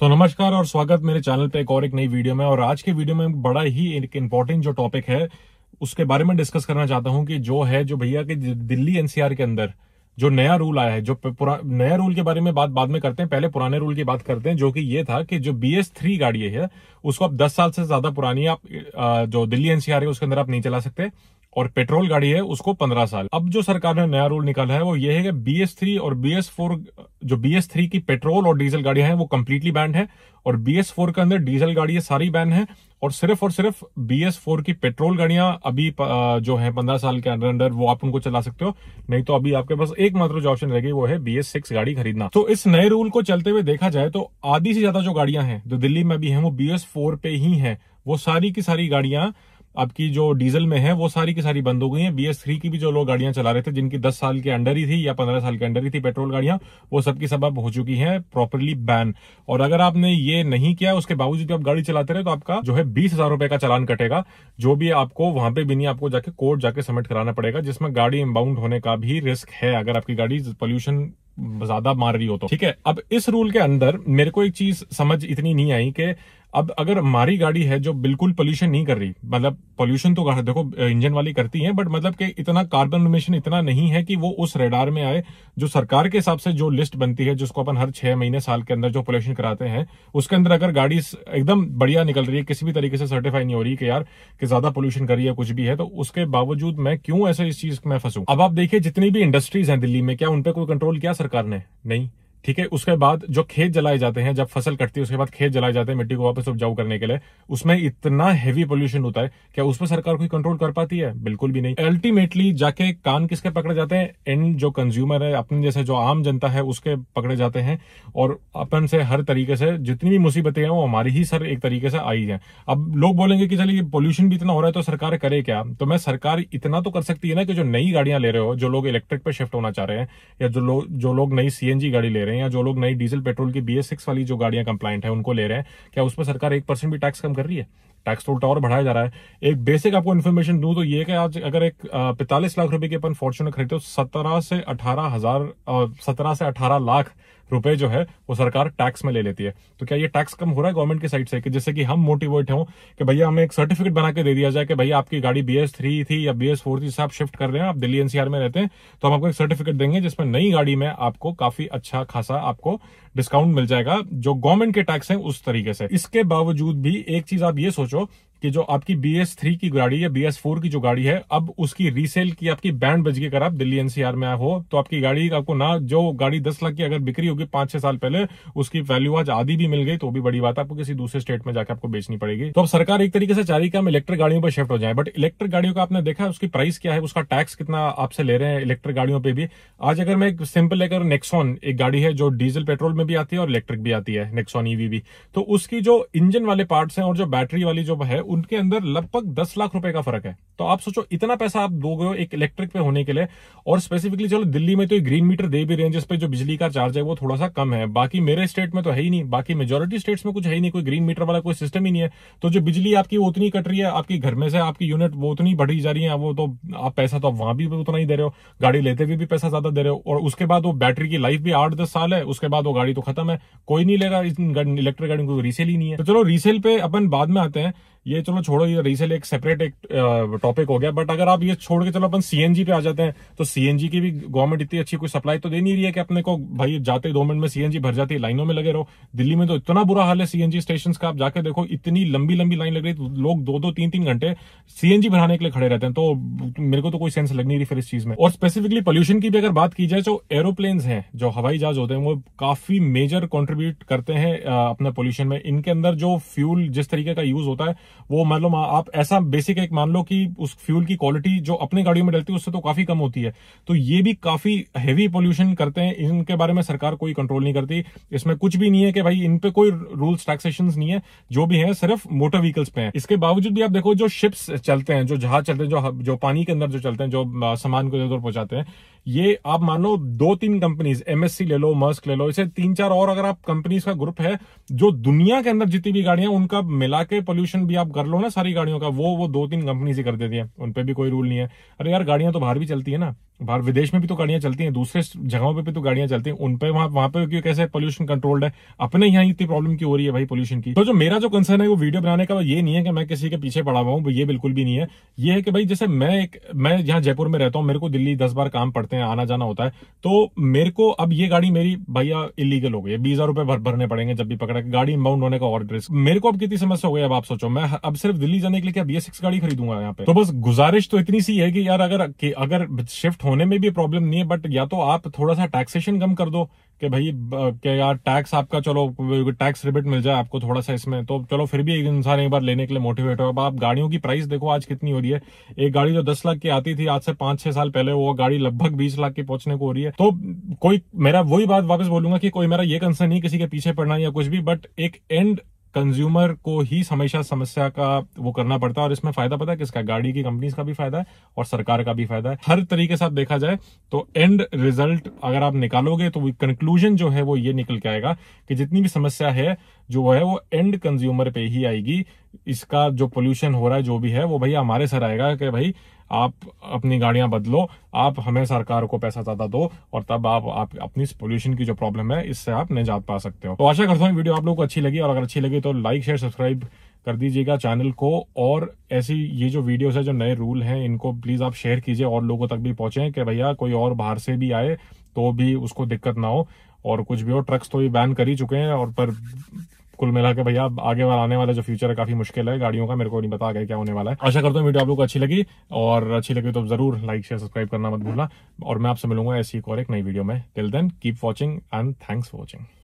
तो नमस्कार और स्वागत मेरे चैनल पे एक और एक नई वीडियो में और आज के वीडियो में बड़ा ही एक इम्पोर्टेंट जो टॉपिक है उसके बारे में डिस्कस करना चाहता हूँ कि जो है जो भैया के दिल्ली एनसीआर के अंदर जो नया रूल आया है जो नया रूल के बारे में बात बाद में करते हैं पहले पुराने रूल की बात करते हैं जो कि ये था कि जो बी एस थ्री गाड़ी है उसको आप दस साल से ज्यादा पुरानी आप जो दिल्ली एनसीआर है उसके अंदर आप नहीं चला सकते और पेट्रोल गाड़ी है उसको पंद्रह साल अब जो सरकार ने नया रूल निकाला है वो ये है कि बी एस थ्री और बी एस फोर जो बी एस थ्री की पेट्रोल और डीजल गाड़ियां हैं वो कम्प्लीटली बैंड है और बी एस फोर के अंदर डीजल गाड़ियां सारी बैन है और सिर्फ और सिर्फ बी एस फोर की पेट्रोल गाड़ियां अभी जो है पंद्रह साल के अंदर अंदर वो आप उनको चला सकते हो नहीं तो अभी आपके पास एकमात्र जो ऑप्शन रहेगी वो है बी एस सिक्स गाड़ी खरीदना तो इस नए रूल को चलते हुए देखा जाए तो आधी से ज्यादा जो गाड़ियां हैं जो दिल्ली में अभी है वो बी एस फोर पे ही है वो सारी की सारी गाड़ियां आपकी जो डीजल में है वो सारी की सारी बंद हो गई है एस थ्री की भी जो लोग गाड़ियां चला रहे थे जिनकी दस साल के अंडर ही थी या पंद्रह साल के अंडर ही थी पेट्रोल गाड़ियां वो सबकी सब अब हो चुकी हैं प्रॉपरली बैन और अगर आपने ये नहीं किया उसके बावजूद भी आप गाड़ी चलाते रहे तो आपका जो है बीस हजार रुपए का चालान कटेगा जो भी आपको वहां पे भी नहीं आपको जाके कोर्ट जाके सबमिट कराना पड़ेगा जिसमें गाड़ी इम्बाउंड होने का भी रिस्क है अगर आपकी गाड़ी पोल्यूशन ज्यादा मार रही हो तो ठीक है अब इस रूल के अंदर मेरे को एक चीज समझ इतनी नहीं आई कि अब अगर हमारी गाड़ी है जो बिल्कुल पोल्यूशन नहीं कर रही मतलब पोल्यूशन तो देखो इंजन वाली करती है बट मतलब कि इतना कार्बन इमिशन इतना नहीं है कि वो उस रेडार में आए जो सरकार के हिसाब से जो लिस्ट बनती है जिसको अपन हर छह महीने साल के अंदर जो पोल्यूशन कराते हैं उसके अंदर अगर गाड़ी एकदम बढ़िया निकल रही है किसी भी तरीके से सर्टिफाई नहीं हो रही कि यार कि ज्यादा पोल्यूशन कर रही है कुछ भी है तो उसके बावजूद मैं क्यों ऐसा इस चीज में फंसू अब आप देखिए जितनी भी इंडस्ट्रीज हैं दिल्ली में क्या उनपे कोई कंट्रोल किया सरकार ने नहीं ठीक है उसके बाद जो खेत जलाए जाते हैं जब फसल कटती है उसके बाद खेत जलाए जाते हैं मिट्टी को वापस उपजाऊ करने के लिए उसमें इतना हैवी पोल्यूशन होता है क्या उसमें सरकार कोई कंट्रोल कर पाती है बिल्कुल भी नहीं अल्टीमेटली जाके कान किसके पकड़े जाते हैं एंड जो कंज्यूमर है अपने जैसे जो आम जनता है उसके पकड़े जाते हैं और अपन से हर तरीके से जितनी भी मुसीबतें हैं वो हमारी ही सर एक तरीके से आई है अब लोग बोलेंगे कि चलिए पोल्यूशन भी इतना हो रहा है तो सरकार करे क्या तो मैं सरकार इतना तो कर सकती है ना कि जो नई गाड़ियां ले रहे हो जो लोग इलेक्ट्रिक पे शिफ्ट होना चाह रहे हैं या जो लोग जो लोग नई सीएनजी गाड़ी ले रहे रहे हैं या जो लोग नई डीजल पेट्रोल की बी वाली जो गाड़ियां कंप्लाइंट है उनको ले रहे हैं क्या उसमें सरकार एक परसेंट भी टैक्स कम कर रही है टैक्स तो उल्टा और बढ़ाया जा रहा है एक बेसिक आपको इन्फॉर्मेशन दूं तो ये कि आज अगर एक पैंतालीस लाख रुपए के अपन फॉर्चुनर खरीदते हो सत्रह से अठारह हजार सत्रह से अठारह लाख रुपए जो है वो सरकार टैक्स में ले लेती है तो क्या ये टैक्स कम हो रहा है गवर्नमेंट की साइड से कि जैसे कि हम मोटिवेट हों कि भैया हमें एक सर्टिफिकेट बना के दे दिया जाए कि भैया आपकी गाड़ी बी थ्री थी या बी फोर थी जिससे आप शिफ्ट कर रहे हैं आप दिल्ली एनसीआर में रहते हैं तो हम आपको एक सर्टिफिकेट देंगे जिसमें नई गाड़ी में आपको काफी अच्छा खासा आपको डिस्काउंट मिल जाएगा जो गवर्नमेंट के टैक्स है उस तरीके से इसके बावजूद भी एक चीज आप ये सोचो कि जो आपकी बी एस थ्री की गाड़ी या बी एस फोर की जो गाड़ी है अब उसकी रीसेल की आपकी बैंड बज गई अगर आप दिल्ली एनसीआर में हो तो आपकी गाड़ी आपको ना जो गाड़ी दस लाख की अगर बिक्री होगी पांच छह साल पहले उसकी वैल्यू आज आधी भी मिल गई तो भी बड़ी बात आपको किसी दूसरे स्टेट में जाकर आपको बेचनी पड़ेगी तो अब सरकार एक तरीके से चाह रही है हम इलेक्ट्रिक गाड़ियों पर शिफ्ट हो जाए बट इलेक्ट्रिक गाड़ियों का आपने देखा उसकी प्राइस क्या है उसका टैक्स कितना आपसे ले रहे हैं इलेक्ट्रिक गाड़ियों पर भी आज अगर मैं एक सिंपल अगर नेक्सॉन एक गाड़ी है जो डीजल पेट्रोल में भी आती है और इलेक्ट्रिक भी आती है नेक्सॉन ईवी e भी तो उसकी जो इंजन वाले पार्ट्स हैं और जो बैटरी वाली जो है उनके अंदर लगभग दस लाख रुपए का फर्क है तो आप सोचो इतना पैसा आप दोगे हो एक इलेक्ट्रिक पे होने के लिए और स्पेसिफिकली चलो दिल्ली में तो एक ग्रीन मीटर दे भी रेंजेस पे जो बिजली का चार्ज है वो थोड़ा सा कम है बाकी मेरे स्टेट में तो है ही नहीं बाकी मेजोरिटी स्टेट्स में कुछ है ही नहीं कोई ग्रीन मीटर वाला कोई सिस्टम ही नहीं है तो जो बिजली आपकी उतनी कट रही है आपके घर में से आपकी यूनिट वो उतनी बढ़ी जा रही है वो तो आप पैसा तो आप वहां भी उतना ही दे रहे हो गाड़ी लेते हुए भी पैसा ज्यादा दे रहे हो और उसके बाद वो बैटरी की लाइफ भी आठ दस साल है उसके बाद वो गाड़ी तो खत्म है कोई नहीं लेगा इलेक्ट्रिक गाड़ी को रीसेल ही नहीं है तो चलो रीसेल पे अपन बाद में आते हैं ये चलो छोड़ो ये रीसेल एक सेपरेट एक टॉपिक हो गया बट अगर आप ये छोड़ के चलो अपन सीएनजी पे आ जाते हैं तो सीएनजी की भी गवर्नमेंट इतनी अच्छी कोई सप्लाई तो दे नहीं रही है कि अपने को भाई जाते दो मिनट में सीएनजी भर जाती है लाइनों में लगे रहो दिल्ली में तो इतना बुरा हाल है सीएनजी स्टेशन का आप जाकर देखो इतनी लंबी लंबी लाइन लग रही है लोग दो दो तीन तीन घंटे सीएनजी भराने के लिए खड़े रहते हैं तो मेरे को तो कोई सेंस लग नहीं रही फिर इस चीज में और स्पेसिफिकली पोल्यूशन की भी अगर बात की जाए जो एरोप्लेन है जो हवाई जहाज होते हैं वो काफी मेजर कॉन्ट्रीब्यूट करते हैं अपने पोल्यूशन में इनके अंदर जो फ्यूल जिस तरीके का यूज होता है वो लो आप ऐसा बेसिक एक मान लो कि उस फ्यूल की क्वालिटी जो अपने गाड़ियों में डलती है उससे तो काफी कम होती है तो ये भी काफी हैवी पोल्यूशन करते हैं इनके बारे में सरकार कोई कंट्रोल नहीं करती इसमें कुछ भी नहीं है कि भाई इन पे कोई रूल्स टैक्सेशन नहीं है जो भी है सिर्फ मोटर व्हीकल्स पे है इसके बावजूद भी आप देखो जो शिप्स चलते हैं जो जहाज चलते हैं जो जो पानी के अंदर जो चलते हैं जो सामान को इधर पहुंचाते हैं ये आप मान लो दो तीन कंपनीज एमएससी ले लो मस्क ले लो इसे तीन चार और अगर आप कंपनीज का ग्रुप है जो दुनिया के अंदर जितनी भी गाड़ियां उनका मिला के पोल्यूशन भी आप कर लो ना सारी गाड़ियों का वो वो दो तीन कंपनी से कर देती है उन पर भी कोई रूल नहीं है अरे यार गाड़ियां तो बाहर भी चलती है ना बाहर विदेश में भी तो गाड़ियां चलती हैं दूसरे जगहों पे भी तो गाड़ियां चलती हैं उन पे वहां वहां पे क्यों कैसे पोल्यूशन कंट्रोल्ड है अपने यहाँ इतनी प्रॉब्लम क्यों हो रही है भाई पोल्यूशन की तो जो मेरा जो कंसर्न है वो वीडियो बनाने का ये नहीं है कि मैं किसी के पीछे पड़ा हुआ हूँ ये बिल्कुल भी नहीं है ये है कि भाई जैसे मैं एक मैं यहाँ जयपुर में रहता हूँ मेरे को दिल्ली दस बार काम पड़ते हैं आना जाना होता है तो मेरे को अब ये गाड़ी मेरी भैया इलीगल हो गई है बीस हजार भर भरने पड़ेंगे जब भी पकड़ा गाड़ी इनबाउंड होने का और रिस्क मेरे को अब कितनी समस्या हो गई अब आप सोचो मैं अब सिर्फ दिल्ली जाने के लिए बी एस सिक्स गाड़ी खरीदूंगा यहाँ पे तो बस गुजारिश तो इतनी सी है कि यार अगर अगर शिफ्ट होने में भी प्रॉब्लम नहीं है बट या तो आप थोड़ा सा टैक्सेशन कम कर दो कि भाई क्या यार टैक्स आपका चलो टैक्स रिबेट मिल जाए आपको थोड़ा सा इसमें तो चलो फिर भी एक इंसान एक बार लेने के लिए मोटिवेट हो अब आप गाड़ियों की प्राइस देखो आज कितनी हो रही है एक गाड़ी जो दस लाख की आती थी आज से पांच छह साल पहले वो गाड़ी लगभग बीस लाख की पहुंचने को हो रही है तो कोई मेरा वही बात वापस बोलूंगा कि कोई मेरा ये कंसर्न नहीं किसी के पीछे पड़ना या कुछ भी बट एक एंड कंज्यूमर को ही हमेशा समस्या का वो करना पड़ता है और इसमें फायदा पता है किसका गाड़ी की कंपनीज का भी फायदा है और सरकार का भी फायदा है हर तरीके से देखा जाए तो एंड रिजल्ट अगर आप निकालोगे तो कंक्लूजन जो है वो ये निकल के आएगा कि जितनी भी समस्या है जो है वो एंड कंज्यूमर पे ही आएगी इसका जो पोल्यूशन हो रहा है जो भी है वो भाई हमारे सर आएगा कि भाई आप अपनी गाड़ियां बदलो आप हमें सरकार को पैसा ज्यादा दो और तब आप, आप अपनी पोल्यूशन की जो प्रॉब्लम है इससे आप निजात पा सकते हो तो आशा करता हूँ वीडियो आप लोग को अच्छी लगी और अगर अच्छी लगी तो लाइक शेयर सब्सक्राइब कर दीजिएगा चैनल को और ऐसी ये जो वीडियोस है जो नए रूल हैं इनको प्लीज आप शेयर कीजिए और लोगों तक भी पहुंचे कि भैया कोई और बाहर से भी आए तो भी उसको दिक्कत ना हो और कुछ भी हो ट्रक्स तो ये बैन कर ही चुके हैं और पर कुल मिला के भैया आगे वाला आने वाला जो फ्यूचर है काफी मुश्किल है गाड़ियों का मेरे को नहीं पता क्या होने वाला है आशा करता हूँ वीडियो आप लोग को अच्छी लगी और अच्छी लगी तो जरूर लाइक शेयर सब्सक्राइब करना मत भूलना और मैं आपसे मिलूंगा ऐसी और एक नई वीडियो में till then keep watching and thanks for watching